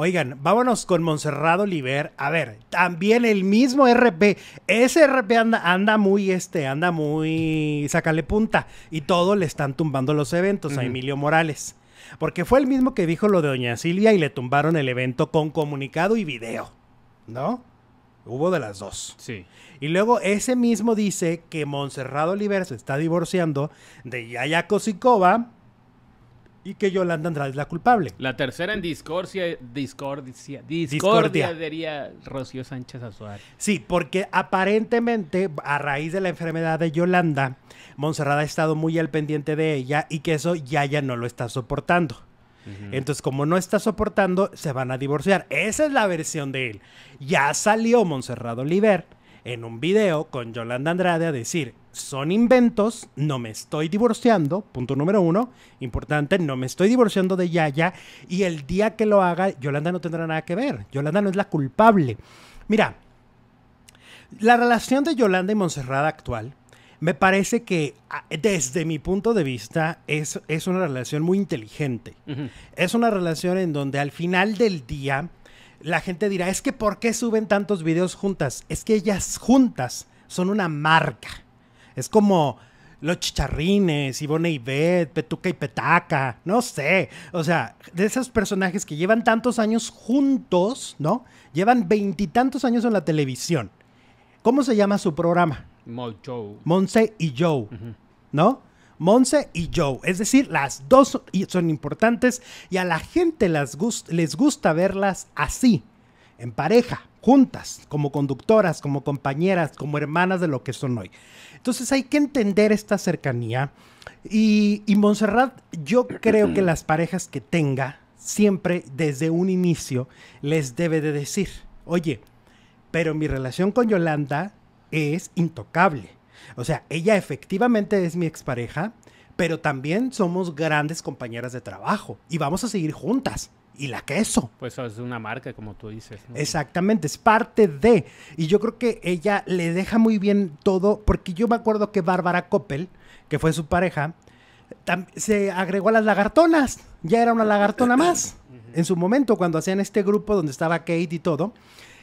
Oigan, vámonos con Monserrado Oliver. A ver, también el mismo RP. Ese RP anda, muy, este, anda muy, sácale punta. Y todo le están tumbando los eventos a Emilio Morales. Porque fue el mismo que dijo lo de Doña Silvia y le tumbaron el evento con comunicado y video. ¿No? Hubo de las dos. Sí. Y luego ese mismo dice que Monserrado Oliver se está divorciando de Yaya Kosikova y que Yolanda Andrade es la culpable. La tercera en discordia, discordia, discordia, diría Rocío Sánchez Azuar. Sí, porque aparentemente a raíz de la enfermedad de Yolanda, Monserrada ha estado muy al pendiente de ella y que eso ya ya no lo está soportando. Entonces, como no está soportando, se van a divorciar. Esa es la versión de él. Ya salió Monserrado Oliver en un video con Yolanda Andrade a decir, son inventos, no me estoy divorciando, punto número uno, importante, no me estoy divorciando de Yaya y el día que lo haga, Yolanda no tendrá nada que ver, Yolanda no es la culpable. Mira, la relación de Yolanda y Monserrada actual, me parece que desde mi punto de vista es, una relación muy inteligente. Es una relación en donde al final del día la gente dirá, es que ¿por qué suben tantos videos juntas? Es que ellas juntas son una marca. Es como los chicharrines, y Beth, Petuca y Petaca, no sé. O sea, de esos personajes que llevan tantos años juntos, ¿no? Llevan veintitantos años en la televisión. ¿Cómo se llama su programa? Monse y Joe, ¿no? Monse y Joe. Es decir, las dos son importantes y a la gente les gusta verlas así en pareja, juntas, como conductoras, como compañeras, como hermanas de lo que son hoy. Entonces hay que entender esta cercanía y, y yo creo que las parejas que tenga, siempre desde un inicio les debe de decir, oye, pero mi relación con Yolanda es intocable. O sea, ella efectivamente es mi expareja, pero también somos grandes compañeras de trabajo y vamos a seguir juntas y la queso. Pues es una marca, como tú dices. Exactamente, es parte de. Y yo creo que ella le deja muy bien todo, porque yo me acuerdo que Bárbara Coppel, que fue su pareja, se agregó a las lagartonas. Ya era una lagartona más. En su momento, cuando hacían este grupo donde estaba Kate y todo.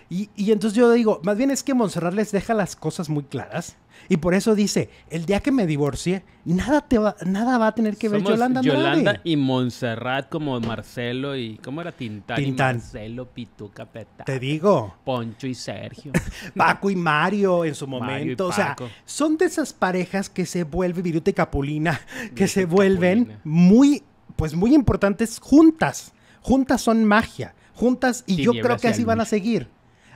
Y, entonces yo digo, más bien es que Montserrat les deja las cosas muy claras. Y por eso dice, el día que me divorcie, nada, te va, nada va a tener que ver Yolanda Andrade. Yolanda y Montserrat como Marcelo y... ¿Cómo era? Tintán, Marcelo, Pituca, Te digo. Poncho y Sergio. Paco y Mario en su momento. O sea, son de esas parejas que se vuelven, Viruta y Capulina, que se vuelven muy, pues muy importantes juntas. Juntas son magia. Juntas y yo creo que así van a seguir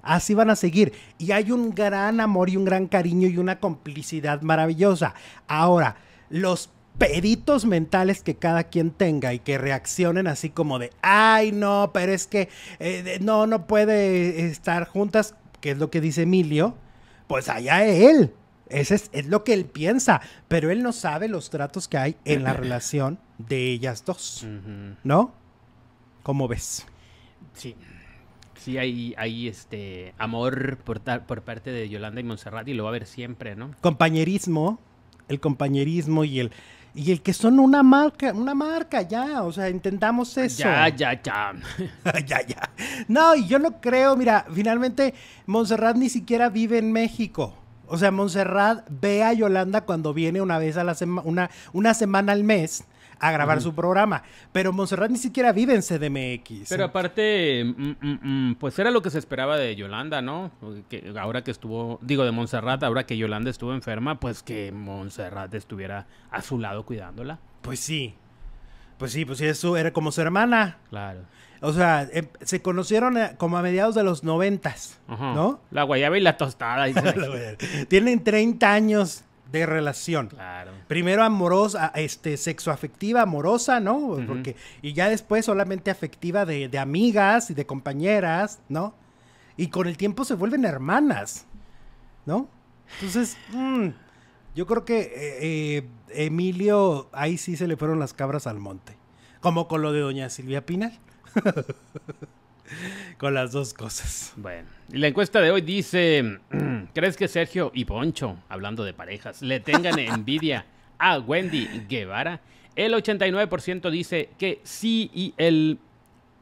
así van a seguir. Y hay un gran amor y un gran cariño y una complicidad maravillosa. Ahora, los peritos mentales que cada quien tenga y que reaccionen así como de, ay no, pero es que eh, no, no puede estar juntas, que es lo que dice Emilio, pues allá es él. Ese es, lo que él piensa, pero él no sabe los tratos que hay en la relación de ellas dos, ¿no? ¿Cómo ves? Sí, Sí, hay, este amor por, por parte de Yolanda y Montserrat y lo va a haber siempre, ¿no? Compañerismo, el compañerismo y el y el que son una marca, una marca ya, o sea, intentamos eso. Ya, ya, ya. ya, ya. No, yo no creo, mira, finalmente Montserrat ni siquiera vive en México. O sea, Montserrat ve a Yolanda cuando viene una vez a la semana, una, una semana al mes a grabar su programa. Pero Montserrat ni siquiera vive en CDMX. Pero aparte, mm, mm, mm, pues era lo que se esperaba de Yolanda, ¿no? Que ahora que estuvo, digo, de Montserrat, ahora que Yolanda estuvo enferma, pues que Montserrat estuviera a su lado cuidándola. Pues sí. Pues sí, pues eso era como su hermana. Claro. O sea, em, se conocieron eh, como a mediados de los noventas, ¿no? La guayaba y la tostada. Tienen 30 años de relación. Claro. Primero amorosa, ah, este, sexo afectiva, amorosa, ¿no? Porque, y ya después solamente afectiva de, de, amigas y de compañeras, ¿no? Y con el tiempo se vuelven hermanas, ¿no? Entonces, mm, yo creo que eh, eh, Emilio, ahí sí se le fueron las cabras al monte. Como con lo de doña Silvia Pinal. Con las dos cosas. Bueno, la encuesta de hoy dice, ¿crees que Sergio y Poncho, hablando de parejas, le tengan envidia a Wendy Guevara? El 89% dice que sí y el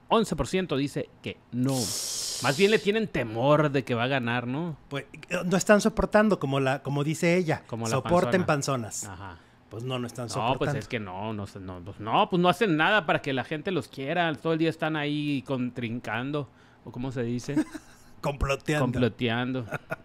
11% dice que no. Más bien le tienen temor de que va a ganar, ¿no? Pues no están soportando, como, la, como dice ella. Soporten panzonas. Ajá pues no, no están soportando. No, pues es que no, no, pues no, pues no, hacen nada para que la gente los quiera. Todo el día están ahí contrincando, o como se dice. Comploteando. Comploteando.